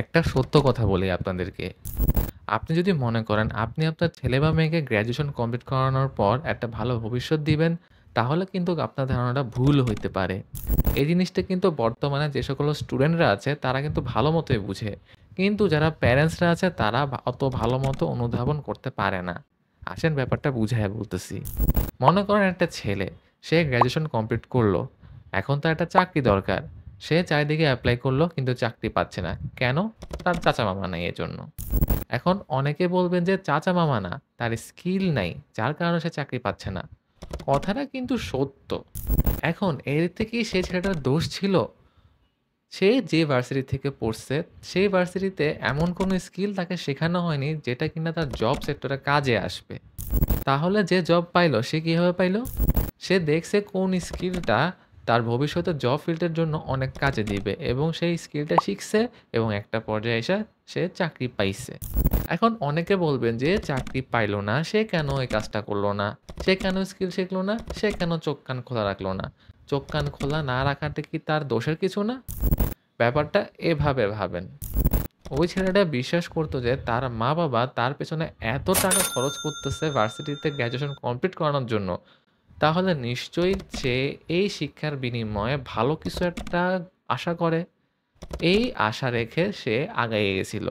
একটা সত্য কথা বলি আপনাদেরকে আপনি যদি মনে করেন আপনি আপনার ছেলে বা মেয়েকে গ্র্যাজুয়েশন কমপ্লিট করানোর পর একটা ভালো ভবিষ্যৎ দিবেন তাহলে কিন্তু আপনার ধারণাটা ভুল হইতে পারে এই জিনিসটা কিন্তু বর্তমানে যে সকল স্টুডেন্টরা আছে তারা কিন্তু ভালো মতোই বুঝে কিন্তু যারা প্যারেন্টসরা আছে তারা অত ভালো মতো অনুধাবন করতে পারে না আসেন ব্যাপারটা বুঝায় বলতেছি মনে করেন একটা ছেলে সে গ্র্যাজুয়েশন কমপ্লিট করলো এখন তো একটা চাকরি দরকার সে চারিদিকে অ্যাপ্লাই করলো কিন্তু চাকরি পাচ্ছে না কেন তার চাচা মামা নাই জন্য এখন অনেকে বলবেন যে চাচা মামা না তার স্কিল নাই যার কারণে সে চাকরি পাচ্ছে না কথাটা কিন্তু সত্য এখন এর থেকে সে ছেলেটার দোষ ছিল সে যে ভার্সিটি থেকে পড়ছে সেই ভার্সিটিতে এমন কোনো স্কিল তাকে শেখানো হয়নি যেটা কিনা তার জব সেক্টরে কাজে আসবে তাহলে যে জব পাইলো সে কীভাবে পাইলো সে দেখছে কোন স্কিলটা তার ভবিষ্যতে জব ফিল্ডের জন্য অনেক কাজে দিবে এবং সেই স্কিলটা শিখছে এবং একটা পর্যায়ে এসে সে চাকরি পাইছে এখন অনেকে বলবেন যে চাকরি পাইলো না সে কেন এই কাজটা করলো না সে কেন স্কিল শিখলো না সে কেন চোখ কান খোলা রাখলো না চোখ কান খোলা না রাখাটা কি তার দোষের কিছু না ব্যাপারটা এভাবে ভাবেন ওই ছেলেটা বিশ্বাস করতো যে তার মা বাবা তার পেছনে এত টাকা খরচ করতেছে ভার্সিটিতে গ্র্যাজুয়েশন কমপ্লিট করানোর জন্য তাহলে নিশ্চয়ই যে এই শিক্ষার বিনিময়ে ভালো কিছু একটা আশা করে এই আশা রেখে সে আগাইয়ে গেছিল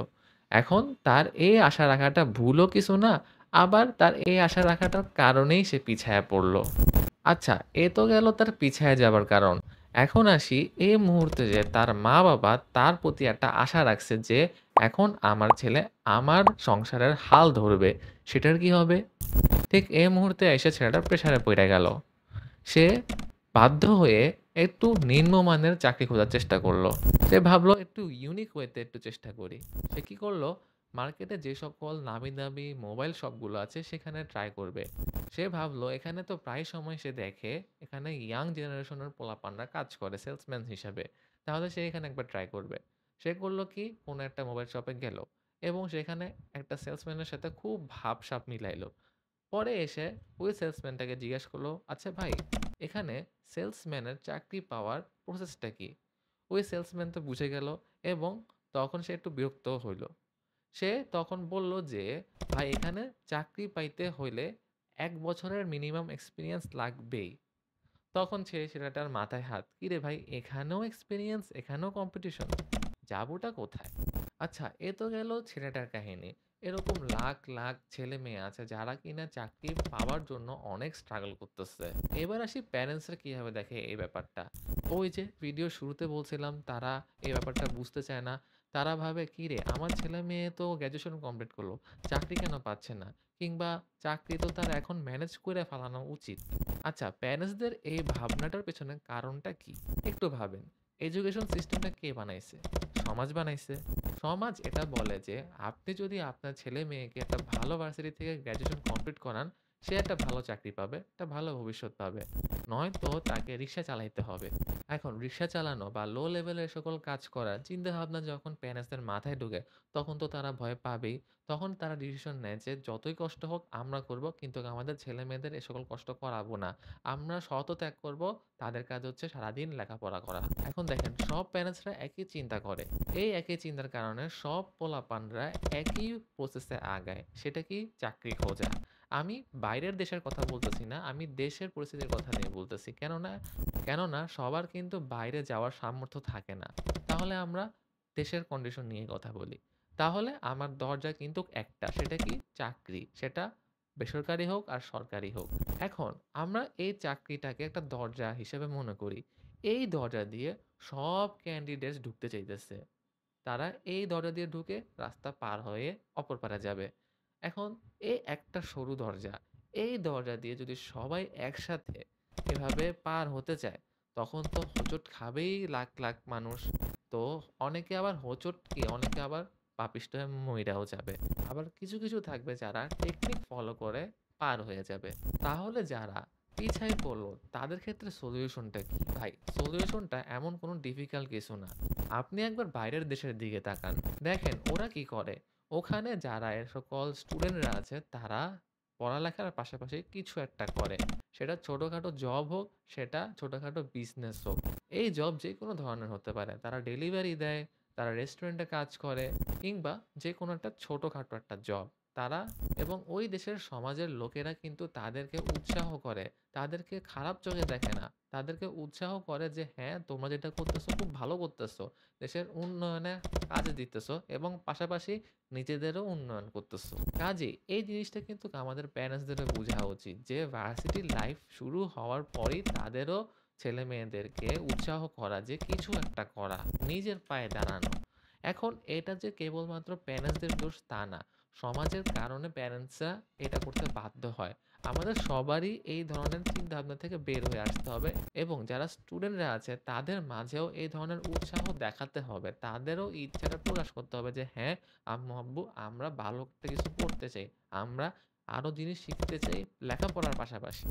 এখন তার এই আশা রাখাটা ভুলও কিছু না আবার তার এই আশা রাখাটার কারণেই সে পিছায় পড়ল আচ্ছা এ তো গেল তার পিছায় যাবার কারণ এখন আসি এই মুহূর্তে যে তার মা বাবা তার প্রতি একটা আশা রাখছে যে এখন আমার ছেলে আমার সংসারের হাল ধরবে সেটার কি হবে ঠিক এই মুহূর্তে এসে ছেলেটা প্রেশারে পড়ে গেল সে বাধ্য হয়ে একটু নিম্নমানের চাকরি খোঁজার চেষ্টা করলো সে ভাবলো একটু ইউনিক ওয়েতে একটু চেষ্টা করি সে কী করলো মার্কেটে যে সকল নামি দামি মোবাইল শপগুলো আছে সেখানে ট্রাই করবে সে ভাবলো এখানে তো প্রায় সময় সে দেখে এখানে ইয়াং জেনারেশনের পোলাপানরা কাজ করে সেলসম্যান হিসাবে তাহলে সে এখানে একবার ট্রাই করবে সে করলো কি কোনো একটা মোবাইল শপে গেল এবং সেখানে একটা সেলসম্যানের সাথে খুব ভাবসাপ মিলাইলো পরে এসে ওই সেলসম্যানটাকে জিজ্ঞেস করলো আচ্ছা ভাই এখানে সেলসম্যানের চাকরি পাওয়ার প্রসেসটা কি ওই সেলসম্যান তো বুঝে গেল এবং তখন সে একটু বিরক্ত হইল সে তখন বলল যে ভাই এখানে চাকরি পাইতে হইলে এক বছরের মিনিমাম এক্সপিরিয়েন্স লাগবেই তখন সে সেটাটার মাথায় হাত কিরে ভাই এখানেও এক্সপিরিয়েন্স এখানেও কম্পিটিশন যাবোটা কোথায় আচ্ছা এ তো গেল ছেলেটার কাহিনী এরকম লাখ লাখ ছেলে মেয়ে আছে যারা কিনা চাকরি পাওয়ার জন্য অনেক স্ট্রাগল করতেছে এবার আসি প্যারেন্টসরা কীভাবে দেখে এই ব্যাপারটা ওই যে ভিডিও শুরুতে বলছিলাম তারা এই ব্যাপারটা বুঝতে চায় না তারা ভাবে কী রে আমার ছেলে মেয়ে তো গ্র্যাজুয়েশন কমপ্লিট করলো চাকরি কেন পাচ্ছে না কিংবা চাকরি তো তার এখন ম্যানেজ করে ফেলানো উচিত আচ্ছা প্যারেন্টসদের এই ভাবনাটার পেছনে কারণটা কি একটু ভাবেন এডুকেশন সিস্টেমটা কে বানাইছে সমাজ বানাইছে সমাজ এটা বলে যে আপনি যদি আপনার ছেলে মেয়েকে একটা ভালো ভার্সিটি থেকে গ্র্যাজুয়েশন কমপ্লিট করান সে একটা ভালো চাকরি পাবে একটা ভালো ভবিষ্যৎ পাবে নয়তো তাকে রিক্সা চালাইতে হবে এখন রিক্সা চালানো বা লো লেভেলের সকল কাজ করার চিন্তাভাবনা যখন প্যারেন্টসদের মাথায় ঢুকে তখন তো তারা ভয় পাবেই তখন তারা ডিসিশন নেয় যে যতই কষ্ট হোক আমরা করব কিন্তু আমাদের ছেলে মেয়েদের এ সকল কষ্ট করাবো না আমরা শত ত্যাগ করব তাদের কাজ হচ্ছে সারাদিন লেখাপড়া করা এখন দেখেন সব প্যারেন্টসরা একই চিন্তা করে এই একই চিন্তার কারণে সব পোলাপানরা একই প্রসেসে আগায় সেটা কি চাকরি খোঁজা আমি বাইরের দেশের কথা বলতেছি না আমি দেশের পরিস্থিতির কথা নিয়ে বলতেছি কেননা কেননা সবার কিন্তু বাইরে যাওয়ার সামর্থ্য থাকে না তাহলে আমরা দেশের কন্ডিশন নিয়ে কথা বলি তাহলে আমার দরজা কিন্তু একটা সেটা কি চাকরি সেটা বেসরকারি হোক আর সরকারি হোক এখন আমরা এই চাকরিটাকে একটা দরজা হিসেবে মনে করি এই দরজা দিয়ে সব ক্যান্ডিডেট ঢুকতে চাইতেছে তারা এই দরজা দিয়ে ঢুকে রাস্তা পার হয়ে অপর পারা যাবে এখন এই একটা সরু দরজা এই দরজা দিয়ে যদি সবাই একসাথে এভাবে পার হতে চায় তখন তো হোঁচট খাবেই লাখ লাখ মানুষ তো অনেকে আবার হোঁচট কি অনেকে আবার পাপিষ্ট হয়ে মইরাও যাবে আবার কিছু কিছু থাকবে যারা টেকনিক ফলো করে পার হয়ে যাবে তাহলে যারা পিছাই পড়লো তাদের ক্ষেত্রে সলিউশনটা কি ভাই সলিউশনটা এমন কোনো ডিফিকাল্ট কিছু না আপনি একবার বাইরের দেশের দিকে তাকান দেখেন ওরা কি করে ওখানে যারা এর সকল স্টুডেন্টরা আছে তারা পড়ালেখার পাশাপাশি কিছু একটা করে সেটা ছোটোখাটো জব হোক সেটা ছোটোখাটো বিজনেস হোক এই জব যে কোনো ধরনের হতে পারে তারা ডেলিভারি দেয় তারা রেস্টুরেন্টে কাজ করে কিংবা যে কোনো একটা ছোটোখাটো একটা জব তারা এবং ওই দেশের সমাজের লোকেরা কিন্তু তাদেরকে উৎসাহ করে তাদেরকে খারাপ চোখে দেখে না তাদেরকে উৎসাহ করে যে হ্যাঁ তোমরা যেটা করতেছো খুব ভালো করতেছো দেশের উন্নয়নে কাজে দিতেছো এবং পাশাপাশি নিজেদেরও উন্নয়ন করতেছো কাজে এই জিনিসটা কিন্তু আমাদের প্যারেন্টসদেরও বোঝা উচিত যে ভার্সিটি লাইফ শুরু হওয়ার পরেই তাদেরও ছেলে মেয়েদেরকে উৎসাহ করা যে কিছু একটা করা নিজের পায়ে দাঁড়ানো এখন এটা যে কেবলমাত্র প্যারেন্টসদের দোষ তা না সমাজের কারণে প্যারেন্টসরা এটা করতে বাধ্য হয় আমাদের সবারই এই ধরনের চিন্তাভাবনা থেকে বের হয়ে আসতে হবে এবং যারা স্টুডেন্টরা আছে তাদের মাঝেও এই ধরনের উৎসাহ দেখাতে হবে তাদেরও ইচ্ছাটা প্রকাশ করতে হবে যে হ্যাঁ আম্মু আব্বু আমরা ভালো কিছু পড়তে চাই আমরা আরও জিনিস শিখতে চাই লেখাপড়ার পাশাপাশি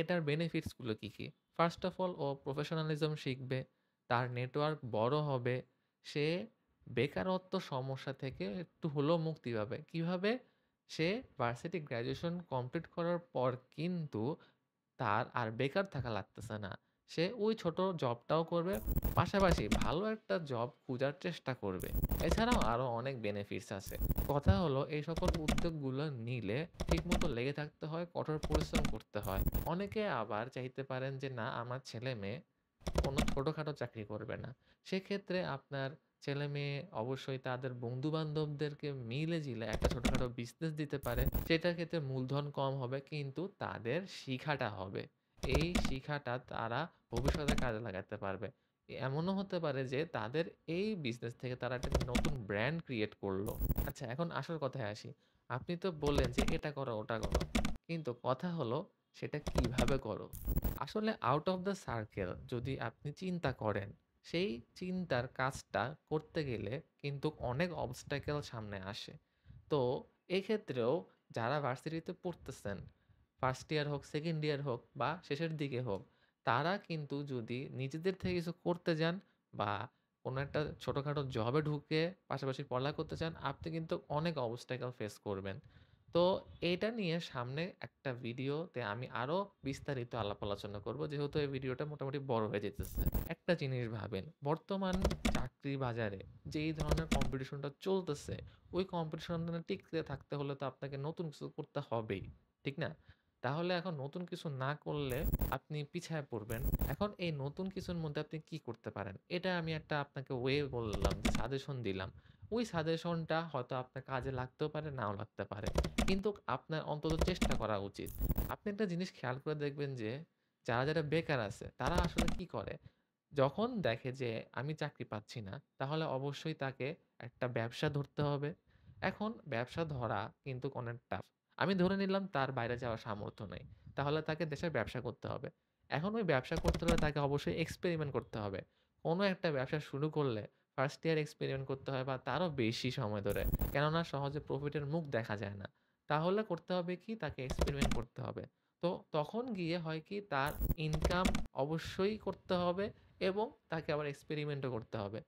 এটার বেনিফিটসগুলো কী কী ফার্স্ট অফ অল ও প্রফেশনালিজম শিখবে তার নেটওয়ার্ক বড় হবে সে বেকারত্ব সমস্যা থেকে একটু হলেও মুক্তি পাবে কীভাবে সে ভার্সিটি গ্র্যাজুয়েশন কমপ্লিট করার পর কিন্তু তার আর বেকার থাকা লাগতেছে না সে ওই ছোট জবটাও করবে পাশাপাশি ভালো একটা জব খোঁজার চেষ্টা করবে এছাড়াও আরও অনেক বেনিফিটস আছে কথা হলো এই সকল উদ্যোগগুলো নিলে ঠিকমতো লেগে থাকতে হয় কঠোর পরিশ্রম করতে হয় অনেকে আবার চাইতে পারেন যে না আমার ছেলে মেয়ে কোনো ছোটোখাটো চাকরি করবে না সেক্ষেত্রে আপনার ছেলে মেয়ে অবশ্যই তাদের বন্ধু বান্ধবদেরকে মিলে জিলে একটা ছোটোখাটো বিজনেস দিতে পারে সেটার ক্ষেত্রে মূলধন কম হবে কিন্তু তাদের শিখাটা হবে এই শিখাটা তারা ভবিষ্যতে কাজে লাগাতে পারবে এমনও হতে পারে যে তাদের এই বিজনেস থেকে তারা একটা নতুন ব্র্যান্ড ক্রিয়েট করলো আচ্ছা এখন আসল কথায় আসি আপনি তো বললেন যে এটা করো ওটা করো কিন্তু কথা হলো সেটা কিভাবে করো আসলে আউট অফ দ্য সার্কেল যদি আপনি চিন্তা করেন সেই চিন্তার কাজটা করতে গেলে কিন্তু অনেক অবস্টাকেল সামনে আসে তো এক্ষেত্রেও যারা ভার্সিটিতে পড়তেছেন ফার্স্ট ইয়ার হোক সেকেন্ড ইয়ার হোক বা শেষের দিকে হোক তারা কিন্তু যদি নিজেদের থেকে কিছু করতে যান বা কোনো একটা ছোটোখাটো জবে ঢুকে পাশাপাশি পড়া করতে চান আপনি কিন্তু অনেক অবস্টাকেল ফেস করবেন তো এটা নিয়ে সামনে একটা ভিডিওতে আমি আরও বিস্তারিত আলাপ আলোচনা করবো যেহেতু এই ভিডিওটা মোটামুটি বড় হয়ে যেতেছে একটা জিনিস ভাবেন বর্তমান চাকরি বাজারে যেই ধরনের কম্পিটিশনটা চলতেছে ওই কম্পিটিশন টিকতে থাকতে হলে তো আপনাকে নতুন কিছু করতে হবেই ঠিক না তাহলে এখন নতুন কিছু না করলে আপনি পিছায় পড়বেন এখন এই নতুন কিছুর মধ্যে আপনি কি করতে পারেন এটা আমি একটা আপনাকে ওয়ে বললাম সাজেশন দিলাম ওই সাজেশনটা হয়তো আপনার কাজে লাগতেও পারে নাও লাগতে পারে কিন্তু আপনার অন্তত চেষ্টা করা উচিত আপনি একটা জিনিস খেয়াল করে দেখবেন যে যারা যারা বেকার আছে তারা আসলে কি করে যখন দেখে যে আমি চাকরি পাচ্ছি না তাহলে অবশ্যই তাকে একটা ব্যবসা ধরতে হবে এখন ব্যবসা ধরা কিন্তু অনেক টাফ আমি ধরে নিলাম তার বাইরে যাওয়ার সামর্থ্য নেই তাহলে তাকে দেশের ব্যবসা করতে হবে এখন ওই ব্যবসা করতে হলে তাকে অবশ্যই এক্সপেরিমেন্ট করতে হবে কোনো একটা ব্যবসা শুরু করলে ফার্স্ট ইয়ার এক্সপেরিমেন্ট করতে হয় বা তারও বেশি সময় ধরে কেননা সহজে প্রফিটের মুখ দেখা যায় না তাহলে করতে হবে কি তাকে এক্সপেরিমেন্ট করতে হবে তো তখন গিয়ে হয় কি তার ইনকাম অবশ্যই করতে হবে এবং তাকে আবার এক্সপেরিমেন্টও করতে হবে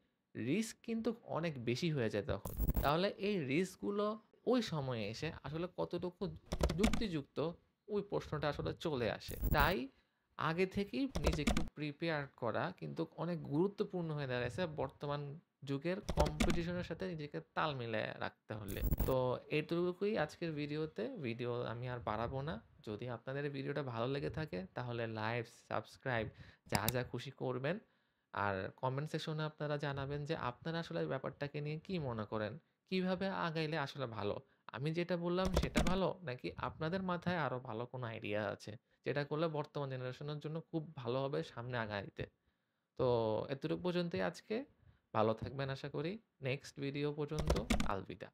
রিস্ক কিন্তু অনেক বেশি হয়ে যায় তখন তাহলে এই রিস্কগুলো ওই সময়ে এসে আসলে কতটুকু যুক্তিযুক্ত ওই প্রশ্নটা আসলে চলে আসে তাই আগে থেকেই নিজেকে প্রিপেয়ার করা কিন্তু অনেক গুরুত্বপূর্ণ হয়ে দাঁড়াইছে বর্তমান যুগের কম্পিটিশনের সাথে নিজেকে তাল মিলিয়ে রাখতে হলে তো এইটুকুই আজকের ভিডিওতে ভিডিও আমি আর বাড়াবো না যদি আপনাদের ভিডিওটা ভালো লেগে থাকে তাহলে লাইভ সাবস্ক্রাইব যা যা খুশি করবেন আর কমেন্ট সেকশনে আপনারা জানাবেন যে আপনারা আসলে ব্যাপারটাকে নিয়ে কি মনে করেন কিভাবে আগাইলে আসলে ভালো আমি যেটা বললাম সেটা ভালো নাকি আপনাদের মাথায় আরও ভালো কোনো আইডিয়া আছে যেটা করলে বর্তমান জেনারেশনের জন্য খুব ভালো হবে সামনে আগাইতে তো এতটুকু পর্যন্তই আজকে ভালো থাকবেন আশা করি নেক্সট ভিডিও পর্যন্ত আলবিদা